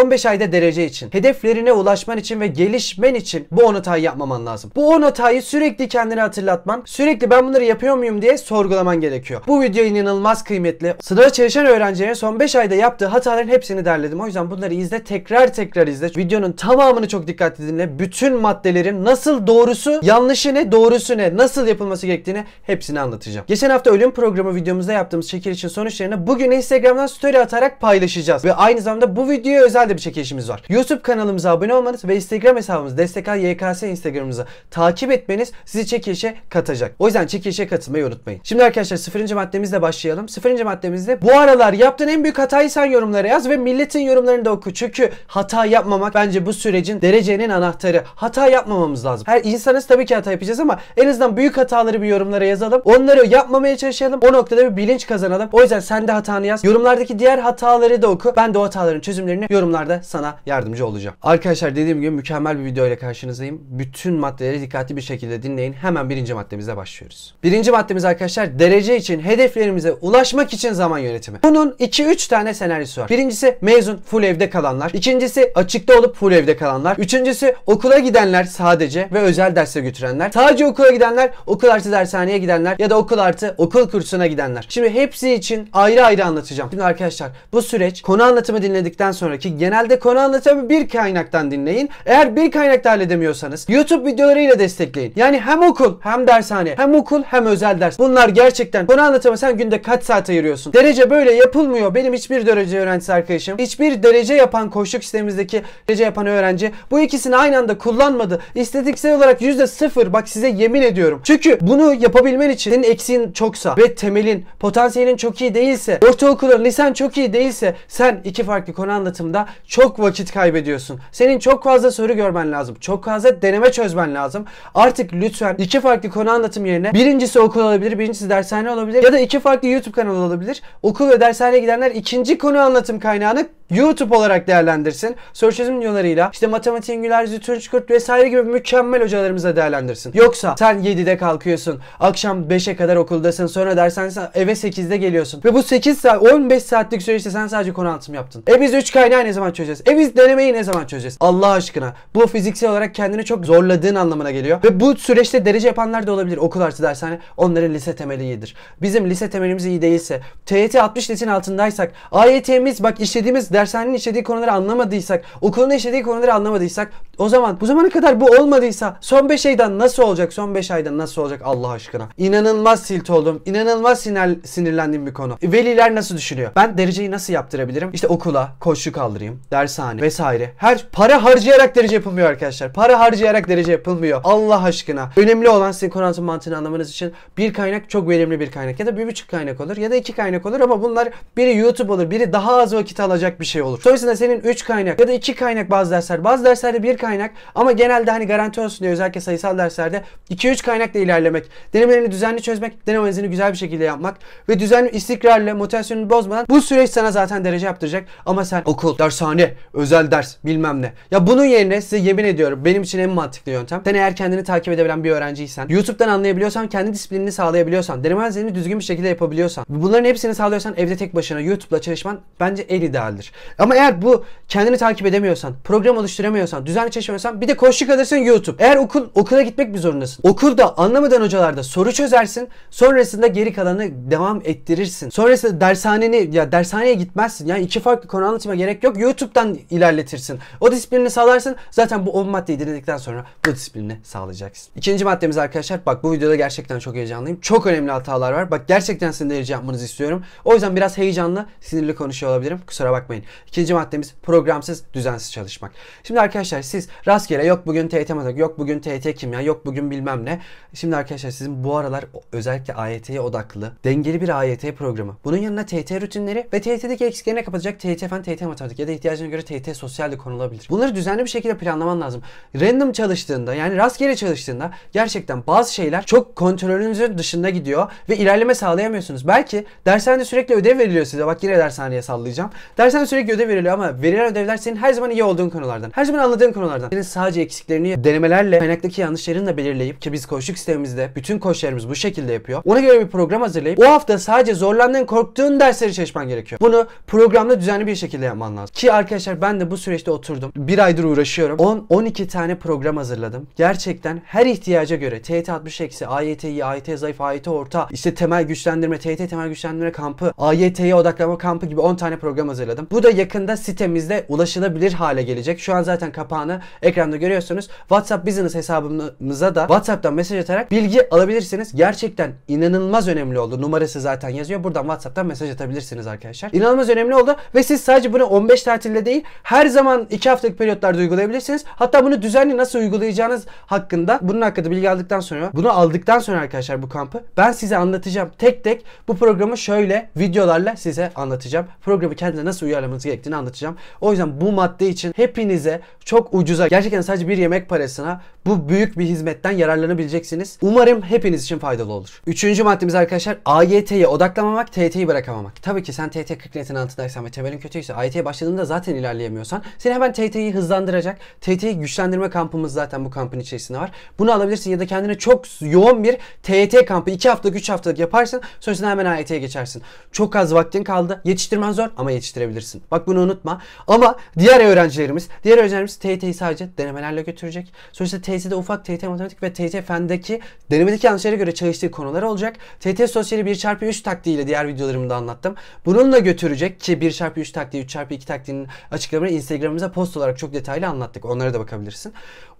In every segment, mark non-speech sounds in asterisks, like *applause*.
Son 5 ayda derece için, hedeflerine ulaşman için ve gelişmen için bu 10 hatayı yapmaman lazım. Bu 10 hatayı sürekli kendine hatırlatman, sürekli ben bunları yapıyor muyum diye sorgulaman gerekiyor. Bu video inanılmaz kıymetli. Sınava çalışan öğrencilerin son 5 ayda yaptığı hataların hepsini derledim. O yüzden bunları izle, tekrar tekrar izle. Videonun tamamını çok dikkatli dinle. Bütün maddelerin nasıl doğrusu, yanlışı ne, doğrusu ne, nasıl yapılması gerektiğini hepsini anlatacağım. Geçen hafta ölüm programı videomuzda yaptığımız çekilişin sonuçlarını bugün Instagram'dan story atarak paylaşacağız. Ve aynı zamanda bu videoya özel güzel de bir çekilişimiz var. YouTube kanalımıza abone olmanız ve Instagram hesabımız destekan.yks Instagramımızı takip etmeniz sizi çekilişe katacak. O yüzden çekilişe katılmayı unutmayın. Şimdi arkadaşlar sıfırıncı maddemizle başlayalım. Sıfırıncı maddemizde bu aralar yaptığın en büyük hatayı sen yorumlara yaz ve milletin yorumlarını da oku. Çünkü hata yapmamak bence bu sürecin derecenin anahtarı. Hata yapmamamız lazım. Her insanız tabii ki hata yapacağız ama en azından büyük hataları bir yorumlara yazalım. Onları yapmamaya çalışalım. O noktada bir bilinç kazanalım. O yüzden sen de hatanı yaz. Yorumlardaki diğer hataları da oku. Ben de o hataların çözümlerini yorumlar konularda sana yardımcı olacağım. Arkadaşlar dediğim gibi mükemmel bir video ile karşınızdayım. Bütün maddeleri dikkatli bir şekilde dinleyin. Hemen birinci maddemize başlıyoruz. Birinci maddemiz arkadaşlar derece için hedeflerimize ulaşmak için zaman yönetimi. Bunun 2-3 tane senaryosu var. Birincisi mezun full evde kalanlar. İkincisi açıkta olup full evde kalanlar. Üçüncüsü okula gidenler sadece ve özel derse götürenler. Sadece okula gidenler, okul artı dershaneye gidenler ya da okul artı okul kursuna gidenler. Şimdi hepsi için ayrı ayrı anlatacağım. Şimdi arkadaşlar bu süreç konu anlatımı dinledikten sonraki genelde konu anlatımı bir kaynaktan dinleyin. Eğer bir kaynakta halledemiyorsanız YouTube videolarıyla destekleyin. Yani hem okul hem dershane hem okul hem özel ders. Bunlar gerçekten konu anlatımı sen günde kaç saat ayırıyorsun? Derece böyle yapılmıyor. Benim hiçbir derece öğrencisi arkadaşım. Hiçbir derece yapan koşuk sistemimizdeki derece yapan öğrenci bu ikisini aynı anda kullanmadı. İstatiksel olarak %0 bak size yemin ediyorum. Çünkü bunu yapabilmen için senin eksiğin çoksa ve temelin, potansiyelin çok iyi değilse, ortaokulun, lisen çok iyi değilse sen iki farklı konu anlatımda çok vakit kaybediyorsun. Senin çok fazla soru görmen lazım. Çok fazla deneme çözmen lazım. Artık lütfen iki farklı konu anlatım yerine birincisi okul olabilir, birincisi dershane olabilir ya da iki farklı YouTube kanalı olabilir. Okul ve dershaneye gidenler ikinci konu anlatım kaynağını YouTube olarak değerlendirsin. Söz çözüm videolarıyla işte matematiğin güler yüzü Tunç Kurt vesaire gibi mükemmel hocalarımıza değerlendirsin. Yoksa sen 7'de kalkıyorsun. Akşam 5'e kadar okuldasın. Sonra dersen eve 8'de geliyorsun. Ve bu 8 saat 15 saatlik süreçte sen sadece konu anlatım yaptın. E biz 3 kaynağı ne zaman çözeceğiz? E biz denemeyi ne zaman çözeceğiz? Allah aşkına. Bu fiziksel olarak kendini çok zorladığın anlamına geliyor. Ve bu süreçte derece yapanlar da olabilir. Okul artı dershane. Onların lise temeli iyidir. Bizim lise temelimiz iyi değilse. TYT 60 lisin altındaysak. AYT'miz bak işlediğimiz dershanenin işlediği konuları anlamadıysak, okulun işlediği konuları anlamadıysak o zaman bu zamana kadar bu olmadıysa son 5 aydan nasıl olacak? Son 5 aydan nasıl olacak Allah aşkına? İnanılmaz silt oldum. inanılmaz sinir, sinirlendiğim bir konu. Veliler nasıl düşünüyor? Ben dereceyi nasıl yaptırabilirim? İşte okula koşu kaldırayım, dershane vesaire. Her para harcayarak derece yapılmıyor arkadaşlar. Para harcayarak derece yapılmıyor. Allah aşkına. Önemli olan sizin konantın mantığını anlamanız için bir kaynak çok önemli bir kaynak ya da bir buçuk kaynak olur ya da iki kaynak olur ama bunlar biri YouTube olur, biri daha az vakit alacak bir bir şey olur. Sonrasında senin 3 kaynak ya da 2 kaynak bazı dersler. Bazı derslerde 1 kaynak ama genelde hani garanti olsun diye özellikle sayısal derslerde 2-3 kaynakla ilerlemek, denemelerini düzenli çözmek, denemelerini güzel bir şekilde yapmak ve düzenli istikrarla motivasyonunu bozmadan bu süreç sana zaten derece yaptıracak. Ama sen okul, dershane, özel ders bilmem ne. Ya bunun yerine size yemin ediyorum benim için en mantıklı yöntem. Sen eğer kendini takip edebilen bir öğrenciysen, YouTube'dan anlayabiliyorsan, kendi disiplinini sağlayabiliyorsan, denemelerini düzgün bir şekilde yapabiliyorsan, bunların hepsini sağlıyorsan evde tek başına YouTube'la çalışman bence en idealdir. Ama eğer bu kendini takip edemiyorsan, program oluşturamıyorsan, düzenli çalışmıyorsan bir de koşu kalırsın YouTube. Eğer okul okula gitmek bir zorundasın. Okulda anlamadan hocalarda soru çözersin. Sonrasında geri kalanı devam ettirirsin. Sonrasında dershaneni ya dershaneye gitmezsin. Yani iki farklı konu anlatma gerek yok. YouTube'dan ilerletirsin. O disiplini sağlarsın. Zaten bu 10 maddeyi dinledikten sonra bu disiplini sağlayacaksın. İkinci maddemiz arkadaşlar. Bak bu videoda gerçekten çok heyecanlıyım. Çok önemli hatalar var. Bak gerçekten sizin de yapmanızı istiyorum. O yüzden biraz heyecanlı, sinirli konuşuyor olabilirim. Kusura bakmayın. İkinci maddemiz programsız, düzensiz çalışmak. Şimdi arkadaşlar siz rastgele yok bugün TYT matematik, yok bugün TYT kimya, yok bugün bilmem ne. Şimdi arkadaşlar sizin bu aralar özellikle AYT'ye odaklı, dengeli bir AYT programı. Bunun yanına TYT rutinleri ve TYT'deki eksiklerine kapatacak TYT fen, TYT matematik ya da ihtiyacına göre TYT sosyal de konulabilir. Bunları düzenli bir şekilde planlaman lazım. Random çalıştığında yani rastgele çalıştığında gerçekten bazı şeyler çok kontrolünüzün dışında gidiyor ve ilerleme sağlayamıyorsunuz. Belki dershanede sürekli ödev veriliyor size. Bak yine dershaneye sallayacağım. Dershanede sürekli sürekli ödev veriliyor ama verilen ödevler senin her zaman iyi olduğun konulardan. Her zaman anladığın konulardan. Senin sadece eksiklerini denemelerle kaynaktaki yanlışlarını da belirleyip ki biz koşuk sistemimizde bütün koçlarımız bu şekilde yapıyor. Ona göre bir program hazırlayıp o hafta sadece zorlandığın, korktuğun dersleri çalışman gerekiyor. Bunu programda düzenli bir şekilde yapman lazım. Ki arkadaşlar ben de bu süreçte oturdum. Bir aydır uğraşıyorum. 10-12 tane program hazırladım. Gerçekten her ihtiyaca göre TYT 60 eksi, AYT iyi, AYT zayıf, AYT orta, işte temel güçlendirme, TYT temel güçlendirme kampı, AYT'ye odaklama kampı gibi 10 tane program hazırladım. Bu da da yakında sitemizde ulaşılabilir hale gelecek. Şu an zaten kapağını ekranda görüyorsunuz. WhatsApp Business hesabımıza da WhatsApp'tan mesaj atarak bilgi alabilirsiniz. Gerçekten inanılmaz önemli oldu. Numarası zaten yazıyor. Buradan WhatsApp'tan mesaj atabilirsiniz arkadaşlar. İnanılmaz önemli oldu ve siz sadece bunu 15 tatilde değil her zaman 2 haftalık periyotlarda uygulayabilirsiniz. Hatta bunu düzenli nasıl uygulayacağınız hakkında bunun hakkında bilgi aldıktan sonra bunu aldıktan sonra arkadaşlar bu kampı ben size anlatacağım. Tek tek bu programı şöyle videolarla size anlatacağım. Programı kendine nasıl uyarlamanız yapmanız gerektiğini anlatacağım. O yüzden bu madde için hepinize çok ucuza gerçekten sadece bir yemek parasına bu büyük bir hizmetten yararlanabileceksiniz. Umarım hepiniz için faydalı olur. Üçüncü maddemiz arkadaşlar AYT'ye odaklamamak, TYT'yi bırakamamak. Tabii ki sen TYT 40 netin altındaysan ve temelin kötüyse AYT'ye başladığında zaten ilerleyemiyorsan seni hemen TYT'yi hızlandıracak. TYT'yi güçlendirme kampımız zaten bu kampın içerisinde var. Bunu alabilirsin ya da kendine çok yoğun bir TYT kampı 2 haftalık 3 haftalık yaparsın. Sonrasında hemen AYT'ye geçersin. Çok az vaktin kaldı. Yetiştirmen zor ama yetiştirebilirsin. Bak bunu unutma. Ama diğer öğrencilerimiz, diğer öğrencilerimiz TYT'yi sadece denemelerle götürecek. Sonrasında TYT TYT'de ufak, TT matematik ve TT fendeki denemedeki yanlışlara göre çalıştığı konular olacak. TT sosyali 1 çarpı 3 taktiğiyle diğer videolarımda anlattım. Bununla götürecek ki 1 çarpı 3 taktiği, 3 çarpı 2 taktiğinin açıklamaları Instagram'ımıza post olarak çok detaylı anlattık. Onlara da bakabilirsin.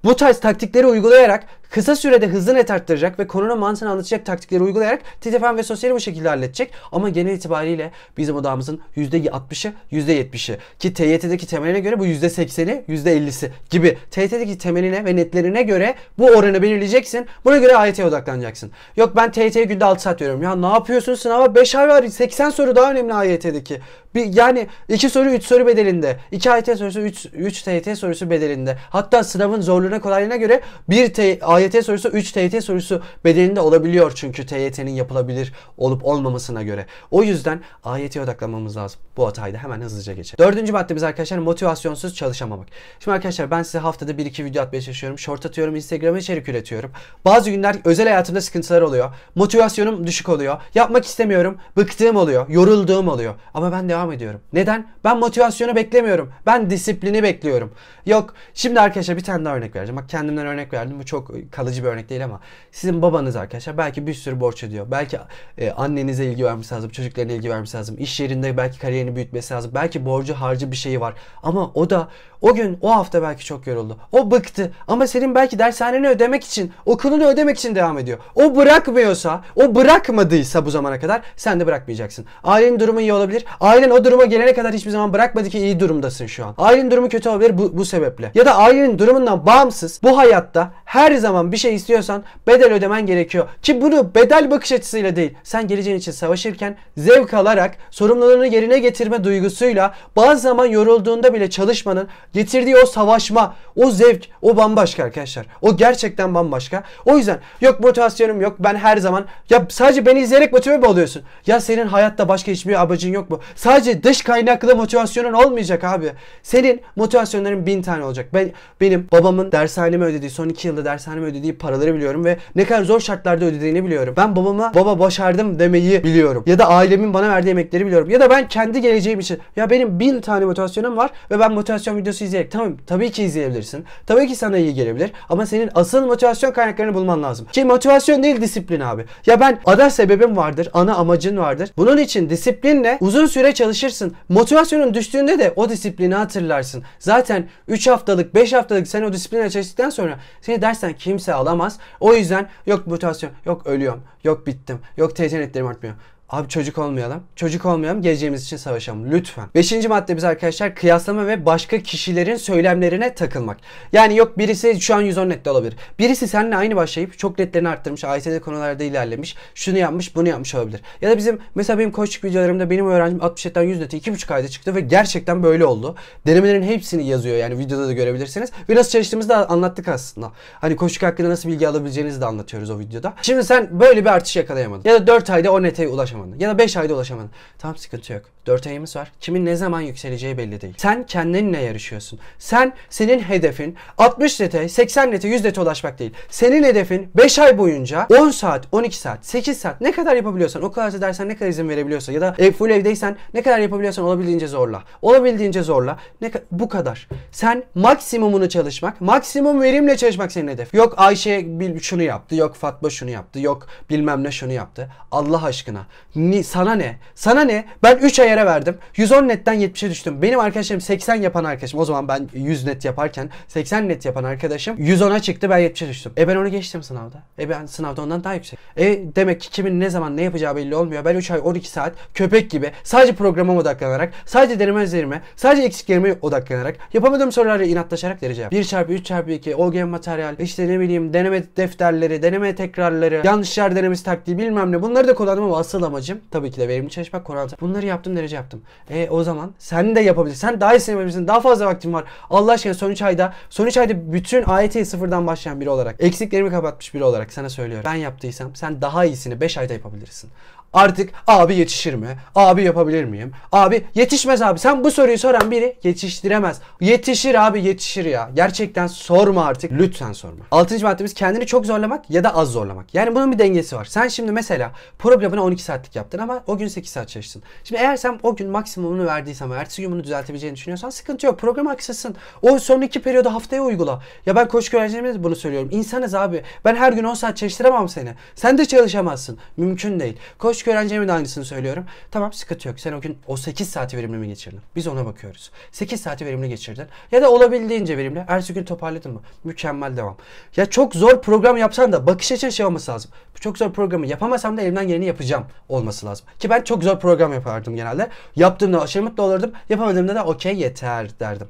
Bu tarz taktikleri uygulayarak kısa sürede hızlı net arttıracak ve konunun mantığını anlatacak taktikleri uygulayarak TTFM ve sosyali bu şekilde halledecek. Ama genel itibariyle bizim odamızın %60'ı %70'i ki TYT'deki temeline göre bu %80'i %50'si gibi TYT'deki temeline ve netlerine göre bu oranı belirleyeceksin. Buna göre AYT'ye odaklanacaksın. Yok ben TYT'ye günde 6 saat veriyorum. Ya ne yapıyorsun sınava 5 ay var 80 soru daha önemli AYT'deki. Bir, yani iki soru üç soru bedelinde. iki AYT sorusu üç TYT sorusu bedelinde. Hatta sınavın zorluğuna kolaylığına göre bir T, AYT sorusu üç TYT sorusu bedelinde olabiliyor. Çünkü TYT'nin yapılabilir olup olmamasına göre. O yüzden AYT'ye odaklanmamız lazım. Bu hatayı da hemen hızlıca geçelim. Dördüncü maddemiz arkadaşlar motivasyonsuz çalışamamak. Şimdi arkadaşlar ben size haftada bir iki video atmaya çalışıyorum. Short atıyorum. Instagram'a içerik üretiyorum. Bazı günler özel hayatımda sıkıntılar oluyor. Motivasyonum düşük oluyor. Yapmak istemiyorum. Bıktığım oluyor. Yorulduğum oluyor. Ama ben devam devam ediyorum. Neden? Ben motivasyonu beklemiyorum. Ben disiplini bekliyorum. Yok şimdi arkadaşlar bir tane daha örnek vereceğim. Bak kendimden örnek verdim. Bu çok kalıcı bir örnek değil ama sizin babanız arkadaşlar belki bir sürü borç ödüyor. Belki e, annenize ilgi vermesi lazım. Çocuklarına ilgi vermesi lazım. İş yerinde belki kariyerini büyütmesi lazım. Belki borcu harcı bir şeyi var. Ama o da o gün o hafta belki çok yoruldu. O bıktı. Ama senin belki dershaneni ödemek için, okulunu ödemek için devam ediyor. O bırakmıyorsa, o bırakmadıysa bu zamana kadar sen de bırakmayacaksın. Ailenin durumu iyi olabilir. Ailen o duruma gelene kadar hiçbir zaman bırakmadı ki iyi durumdasın şu an. Ailenin durumu kötü olabilir bu, bu sebeple. Ya da ailenin durumundan bağımsız bu hayatta her zaman bir şey istiyorsan bedel ödemen gerekiyor. Ki bunu bedel bakış açısıyla değil. Sen geleceğin için savaşırken zevk alarak sorumluluğunu yerine getirme duygusuyla bazı zaman yorulduğunda bile çalışmanın getirdiği o savaşma, o zevk, o bambaşka arkadaşlar. O gerçekten bambaşka. O yüzden yok motivasyonum yok ben her zaman ya sadece beni izleyerek motive mi oluyorsun? Ya senin hayatta başka hiçbir amacın yok mu? Sadece Sadece dış kaynaklı motivasyonun olmayacak abi. Senin motivasyonların bin tane olacak. Ben Benim babamın dershanemi ödediği, son iki yılda dershanemi ödediği paraları biliyorum ve ne kadar zor şartlarda ödediğini biliyorum. Ben babama baba başardım demeyi biliyorum. Ya da ailemin bana verdiği emekleri biliyorum. Ya da ben kendi geleceğim için. Ya benim bin tane motivasyonum var ve ben motivasyon videosu izleyerek tamam tabii ki izleyebilirsin. Tabii ki sana iyi gelebilir ama senin asıl motivasyon kaynaklarını bulman lazım. Ki motivasyon değil disiplin abi. Ya ben ana sebebim vardır, ana amacın vardır. Bunun için disiplinle uzun süre çalış çalışırsın. Motivasyonun düştüğünde de o disiplini hatırlarsın. Zaten 3 haftalık 5 haftalık sen o disipline çalıştıktan sonra seni dersen kimse alamaz. O yüzden yok motivasyon, yok ölüyorum, yok bittim, yok tezenetlerim artmıyor. Abi çocuk olmayalım. Çocuk olmayalım. Geleceğimiz için savaşalım. Lütfen. Beşinci maddemiz arkadaşlar kıyaslama ve başka kişilerin söylemlerine takılmak. Yani yok birisi şu an 110 nette olabilir. Birisi seninle aynı başlayıp çok netlerini arttırmış. AYT'de konularda ilerlemiş. Şunu yapmış bunu yapmış olabilir. Ya da bizim mesela benim koçluk videolarımda benim öğrencim 67'den 100 neti 2,5 ayda çıktı ve gerçekten böyle oldu. Denemelerin hepsini yazıyor yani videoda da görebilirsiniz. Ve nasıl çalıştığımızı da anlattık aslında. Hani koçluk hakkında nasıl bilgi alabileceğinizi de anlatıyoruz o videoda. Şimdi sen böyle bir artış yakalayamadın. Ya da 4 ayda o nete ulaşamadın ulaşamadın ya da 5 ayda ulaşamadın. Tam sıkıntı yok. 4 ayımız var. Kimin ne zaman yükseleceği belli değil. Sen kendinle yarışıyorsun. Sen senin hedefin 60 nete, 80 nete, 100 nete ulaşmak değil. Senin hedefin 5 ay boyunca 10 saat, 12 saat, 8 saat ne kadar yapabiliyorsan, okul arası dersen ne kadar izin verebiliyorsan ya da ev full evdeysen ne kadar yapabiliyorsan olabildiğince zorla. Olabildiğince zorla. Ne ka- bu kadar. Sen maksimumunu çalışmak, maksimum verimle çalışmak senin hedef. Yok Ayşe şunu yaptı, yok Fatma şunu yaptı, yok bilmem ne şunu yaptı. Allah aşkına Ni, sana ne? Sana ne? Ben 3 ayara verdim. 110 netten 70'e düştüm. Benim arkadaşım 80 yapan arkadaşım. O zaman ben 100 net yaparken 80 net yapan arkadaşım 110'a çıktı ben 70'e düştüm. E ben onu geçtim sınavda. E ben sınavda ondan daha yüksek. E demek ki kimin ne zaman ne yapacağı belli olmuyor. Ben 3 ay 12 saat köpek gibi sadece programa odaklanarak, sadece deneme üzerime, sadece eksiklerime odaklanarak, yapamadığım sorularla inatlaşarak derece 1 çarpı 3 çarpı 2, OG materyal, işte ne bileyim deneme defterleri, deneme tekrarları, yanlışlar denemesi taktiği bilmem ne bunları da kullandım ama asıl amacı amacım tabii ki de verimli çalışmak, konu Bunları yaptım derece yaptım. E o zaman sen de yapabilirsin. Sen daha iyisini yapabilirsin. Daha fazla vaktin var. Allah aşkına son 3 ayda, son 3 ayda bütün AYT'yi sıfırdan başlayan biri olarak, eksiklerimi kapatmış biri olarak sana söylüyorum. Ben yaptıysam sen daha iyisini 5 ayda yapabilirsin. Artık abi yetişir mi? Abi yapabilir miyim? Abi yetişmez abi. Sen bu soruyu soran biri yetiştiremez. Yetişir abi yetişir ya. Gerçekten sorma artık. Lütfen sorma. Altıncı maddemiz kendini çok zorlamak ya da az zorlamak. Yani bunun bir dengesi var. Sen şimdi mesela programını 12 saatlik yaptın ama o gün 8 saat çalıştın. Şimdi eğer sen o gün maksimumunu verdiysem ertesi gün bunu düzeltebileceğini düşünüyorsan sıkıntı yok. Program aksasın. O son iki periyodu haftaya uygula. Ya ben koşku öğrencilerime bunu söylüyorum. İnsanız abi. Ben her gün 10 saat çalıştıramam seni. Sen de çalışamazsın. Mümkün değil. Koş psikolojik öğrencilerime de aynısını söylüyorum. Tamam sıkıntı yok. Sen o gün o 8 saati verimli mi geçirdin? Biz ona bakıyoruz. 8 saati verimli geçirdin. Ya da olabildiğince verimli. Ertesi gün toparladın mı? Mükemmel devam. Ya çok zor program yapsan da bakış açın şey olması lazım. Çok zor programı yapamasam da elimden geleni yapacağım olması lazım. Ki ben çok zor program yapardım genelde. Yaptığımda aşırı mutlu olurdum. Yapamadığımda da okey yeter derdim.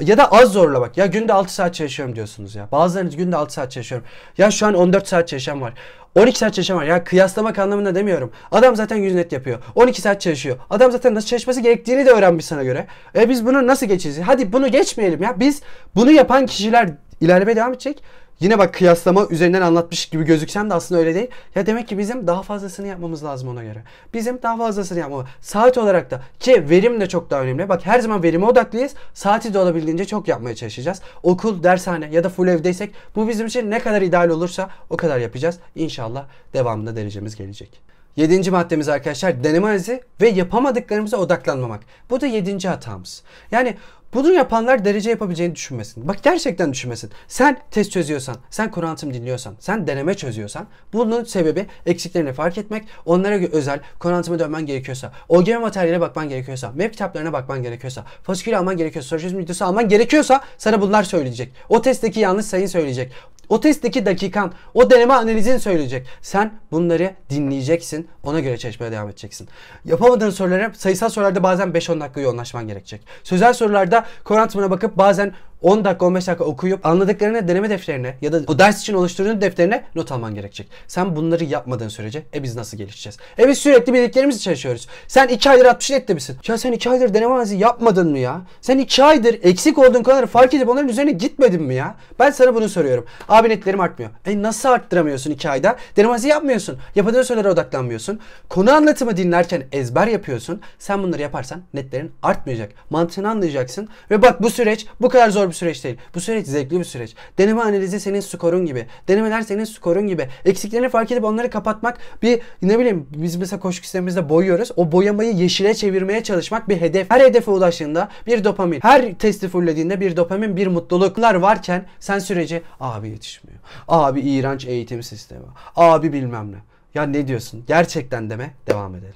Ya da az zorla bak, Ya günde 6 saat çalışıyorum diyorsunuz ya. Bazılarınız günde 6 saat çalışıyorum. Ya şu an 14 saat çalışan var. 12 saat çalışan var. Ya kıyaslamak anlamında demiyorum. Adam zaten 100 net yapıyor. 12 saat çalışıyor. Adam zaten nasıl çalışması gerektiğini de öğrenmiş sana göre. E biz bunu nasıl geçeceğiz? Hadi bunu geçmeyelim ya. Biz bunu yapan kişiler ilerlemeye devam edecek. Yine bak kıyaslama üzerinden anlatmış gibi gözüksem de aslında öyle değil. Ya demek ki bizim daha fazlasını yapmamız lazım ona göre. Bizim daha fazlasını yapmamız. Saat olarak da ki verim de çok daha önemli. Bak her zaman verime odaklıyız. Saati de olabildiğince çok yapmaya çalışacağız. Okul, dershane ya da full evdeysek bu bizim için ne kadar ideal olursa o kadar yapacağız. İnşallah devamında derecemiz gelecek. Yedinci maddemiz arkadaşlar deneme analizi ve yapamadıklarımıza odaklanmamak. Bu da yedinci hatamız. Yani bunu yapanlar derece yapabileceğini düşünmesin. Bak gerçekten düşünmesin. Sen test çözüyorsan, sen kuantum dinliyorsan, sen deneme çözüyorsan bunun sebebi eksiklerini fark etmek, onlara özel kuantuma dönmen gerekiyorsa, OGM materyaline bakman gerekiyorsa, MEP kitaplarına bakman gerekiyorsa, fasikül alman gerekiyorsa, sosyalizm videosu alman gerekiyorsa sana bunlar söyleyecek. O testteki yanlış sayın söyleyecek. O testteki dakikan, o deneme analizin söyleyecek. Sen bunları dinleyeceksin. Ona göre çalışmaya devam edeceksin. Yapamadığın sorulara sayısal sorularda bazen 5-10 dakika yoğunlaşman gerekecek. Sözel sorularda da korantımına bakıp bazen 10 dakika 15 dakika okuyup anladıklarını deneme defterine ya da o ders için oluşturduğun defterine not alman gerekecek. Sen bunları yapmadığın sürece e biz nasıl gelişeceğiz? E biz sürekli bildiklerimizi çalışıyoruz. Sen 2 aydır 60 net misin? Ya sen 2 aydır deneme analizi yapmadın mı ya? Sen 2 aydır eksik olduğun konuları fark edip onların üzerine gitmedin mi ya? Ben sana bunu soruyorum. Abi netlerim artmıyor. E nasıl arttıramıyorsun 2 ayda? Deneme analizi yapmıyorsun. Yapadığın sorulara odaklanmıyorsun. Konu anlatımı dinlerken ezber yapıyorsun. Sen bunları yaparsan netlerin artmayacak. Mantığını anlayacaksın. Ve bak bu süreç bu kadar zor zor bir süreç değil. Bu süreç zevkli bir süreç. Deneme analizi senin skorun gibi. Denemeler senin skorun gibi. Eksiklerini fark edip onları kapatmak bir ne bileyim biz mesela koşu sistemimizde boyuyoruz. O boyamayı yeşile çevirmeye çalışmak bir hedef. Her hedefe ulaştığında bir dopamin. Her testi fullediğinde bir dopamin, bir mutluluklar varken sen süreci abi yetişmiyor. Abi iğrenç eğitim sistemi. Abi bilmem ne. Ya ne diyorsun? Gerçekten deme. Devam edelim.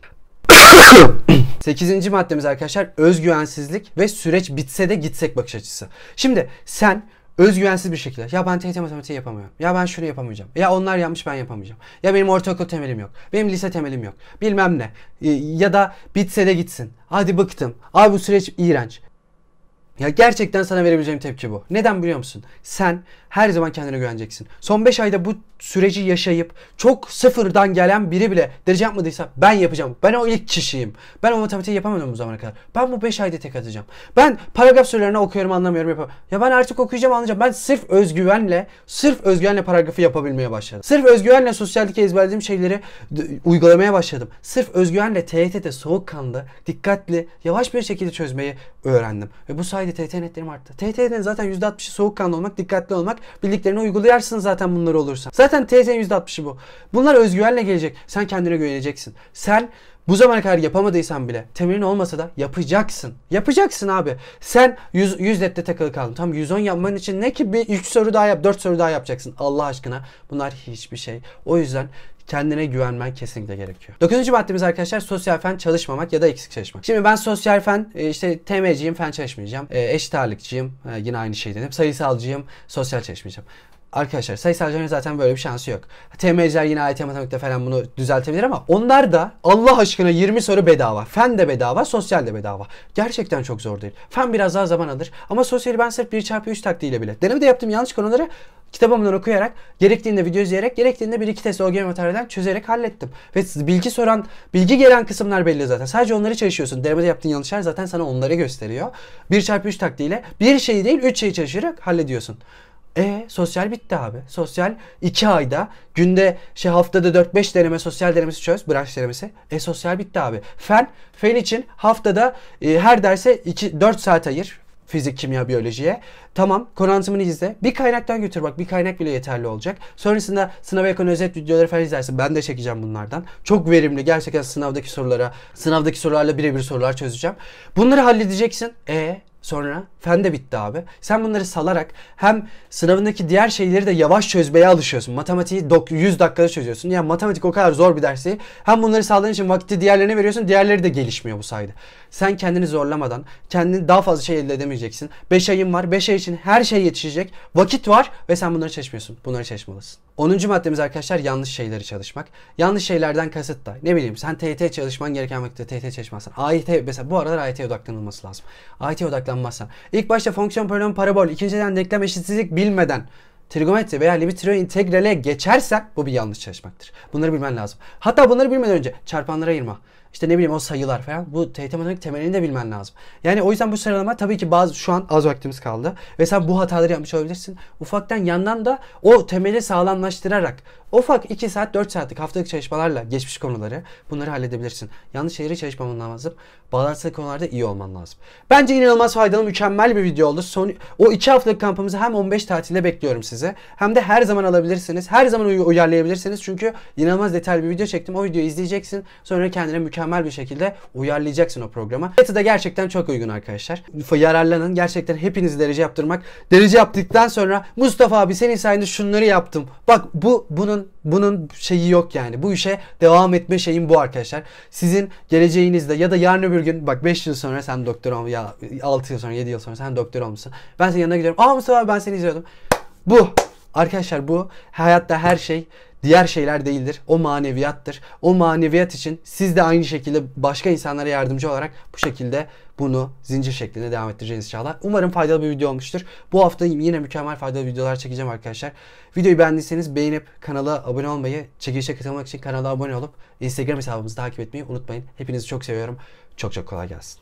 8. *coughs* maddemiz arkadaşlar özgüvensizlik ve süreç bitse de gitsek bakış açısı. Şimdi sen özgüvensiz bir şekilde ya ben TYT matematiği yapamıyorum. Ya ben şunu yapamayacağım. Ya onlar yapmış ben yapamayacağım. Ya benim ortaokul temelim yok. Benim lise temelim yok. Bilmem ne. E, ya da bitse de gitsin. Hadi bıktım. Abi bu süreç iğrenç. Ya gerçekten sana verebileceğim tepki bu. Neden biliyor musun? Sen her zaman kendine güveneceksin. Son 5 ayda bu süreci yaşayıp çok sıfırdan gelen biri bile derece yapmadıysa ben yapacağım. Ben o ilk kişiyim. Ben o matematiği yapamadım bu zamana kadar. Ben bu 5 ayda tek atacağım. Ben paragraf sorularını okuyorum anlamıyorum yapamıyorum. Ya ben artık okuyacağım anlayacağım. Ben sırf özgüvenle, sırf özgüvenle paragrafı yapabilmeye başladım. Sırf özgüvenle sosyaldeki ezberlediğim şeyleri uygulamaya başladım. Sırf özgüvenle TYT'de soğukkanlı, dikkatli, yavaş bir şekilde çözmeyi öğrendim. Ve bu sayede TT netlerim arttı. TT'den zaten %60'ı soğukkanlı olmak, dikkatli olmak. Bildiklerini uygulayarsın zaten bunları olursa. Zaten TT'nin %60'ı bu. Bunlar özgüvenle gelecek. Sen kendine güveneceksin. Sen bu zamana kadar yapamadıysan bile temelin olmasa da yapacaksın. Yapacaksın abi. Sen 100, 100 dette takılı kaldın. Tam 110 yapman için ne ki bir 3 soru daha yap, 4 soru daha yapacaksın. Allah aşkına bunlar hiçbir şey. O yüzden kendine güvenmen kesinlikle gerekiyor. Dokuzuncu maddemiz arkadaşlar sosyal fen çalışmamak ya da eksik çalışmak. Şimdi ben sosyal fen e, işte TM'ciyim fen çalışmayacağım. E, eşit ağırlıkçıyım e, yine aynı şey dedim. Sayısalcıyım sosyal çalışmayacağım arkadaşlar sayısalcıların zaten böyle bir şansı yok. TM'ciler yine AYT matematikte falan bunu düzeltebilir ama onlar da Allah aşkına 20 soru bedava. Fen de bedava, sosyal de bedava. Gerçekten çok zor değil. Fen biraz daha zaman alır ama sosyali ben sırf 1 çarpı 3 taktiğiyle bile. Deneme de yaptığım yanlış konuları kitabımdan okuyarak, gerektiğinde video izleyerek, gerektiğinde bir iki test OGM materyalden çözerek hallettim. Ve bilgi soran, bilgi gelen kısımlar belli zaten. Sadece onları çalışıyorsun. Denemede yaptığın yanlışlar zaten sana onları gösteriyor. 1 çarpı 3 taktiğiyle bir şeyi değil 3 şeyi çalışarak hallediyorsun. E sosyal bitti abi. Sosyal 2 ayda günde şey haftada 4-5 deneme sosyal denemesi çöz. Branş denemesi. E sosyal bitti abi. Fen. Fen için haftada e, her derse 2, 4 saat ayır. Fizik, kimya, biyolojiye. Tamam konu izle. Bir kaynaktan götür bak. Bir kaynak bile yeterli olacak. Sonrasında sınava yakın özet videoları falan izlersin. Ben de çekeceğim bunlardan. Çok verimli. Gerçekten sınavdaki sorulara, sınavdaki sorularla birebir sorular çözeceğim. Bunları halledeceksin. E Sonra fen de bitti abi. Sen bunları salarak hem sınavındaki diğer şeyleri de yavaş çözmeye alışıyorsun. Matematiği 100 dakikada çözüyorsun. Yani matematik o kadar zor bir dersi. Hem bunları sağladığın için vakti diğerlerine veriyorsun. Diğerleri de gelişmiyor bu sayede. Sen kendini zorlamadan kendini daha fazla şey elde edemeyeceksin. 5 ayın var. 5 ay için her şey yetişecek. Vakit var ve sen bunları çalışmıyorsun. Bunları çalışmalısın. 10. maddemiz arkadaşlar yanlış şeyleri çalışmak. Yanlış şeylerden kasıt da ne bileyim sen TYT çalışman gereken vakitte TYT çalışmazsan. AYT mesela bu aralar AYT'ye odaklanılması lazım. AYT'ye odaklanmazsan. ilk başta fonksiyon polinom parabol, ikinciden denklem eşitsizlik bilmeden trigonometri veya limit integrale geçersen bu bir yanlış çalışmaktır. Bunları bilmen lazım. Hatta bunları bilmeden önce çarpanlara ayırma işte ne bileyim o sayılar falan bu matematik temelini de bilmen lazım. Yani o yüzden bu sıralama tabii ki bazı şu an az vaktimiz kaldı ve sen bu hataları yapmış olabilirsin. Ufaktan yandan da o temeli sağlamlaştırarak Ufak 2 saat 4 saatlik haftalık çalışmalarla geçmiş konuları bunları halledebilirsin. Yanlış şeyleri çalışmaman lazım. Bağlantılı konularda iyi olman lazım. Bence inanılmaz faydalı mükemmel bir video oldu. Son, o 2 haftalık kampımızı hem 15 tatilde bekliyorum size, Hem de her zaman alabilirsiniz. Her zaman uy- uyarlayabilirsiniz. Çünkü inanılmaz detaylı bir video çektim. O videoyu izleyeceksin. Sonra kendine mükemmel bir şekilde uyarlayacaksın o programa. Fiyatı da gerçekten çok uygun arkadaşlar. Yararlanın. Gerçekten hepinizi derece yaptırmak. Derece yaptıktan sonra Mustafa abi senin sayende şunları yaptım. Bak bu bunun bunun şeyi yok yani. Bu işe devam etme şeyim bu arkadaşlar. Sizin geleceğinizde ya da yarın öbür gün bak 5 yıl sonra sen doktor ol ya 6 yıl sonra 7 yıl sonra sen doktor olmuşsun. Ben senin yanına gidiyorum. Aa Mustafa abi ben seni izliyordum. Bu arkadaşlar bu hayatta her şey diğer şeyler değildir. O maneviyattır. O maneviyat için siz de aynı şekilde başka insanlara yardımcı olarak bu şekilde bunu zincir şeklinde devam ettireceğiniz inşallah. Umarım faydalı bir video olmuştur. Bu hafta yine mükemmel faydalı videolar çekeceğim arkadaşlar. Videoyu beğendiyseniz beğenip kanala abone olmayı, çekilişe katılmak için kanala abone olup Instagram hesabımızı takip etmeyi unutmayın. Hepinizi çok seviyorum. Çok çok kolay gelsin.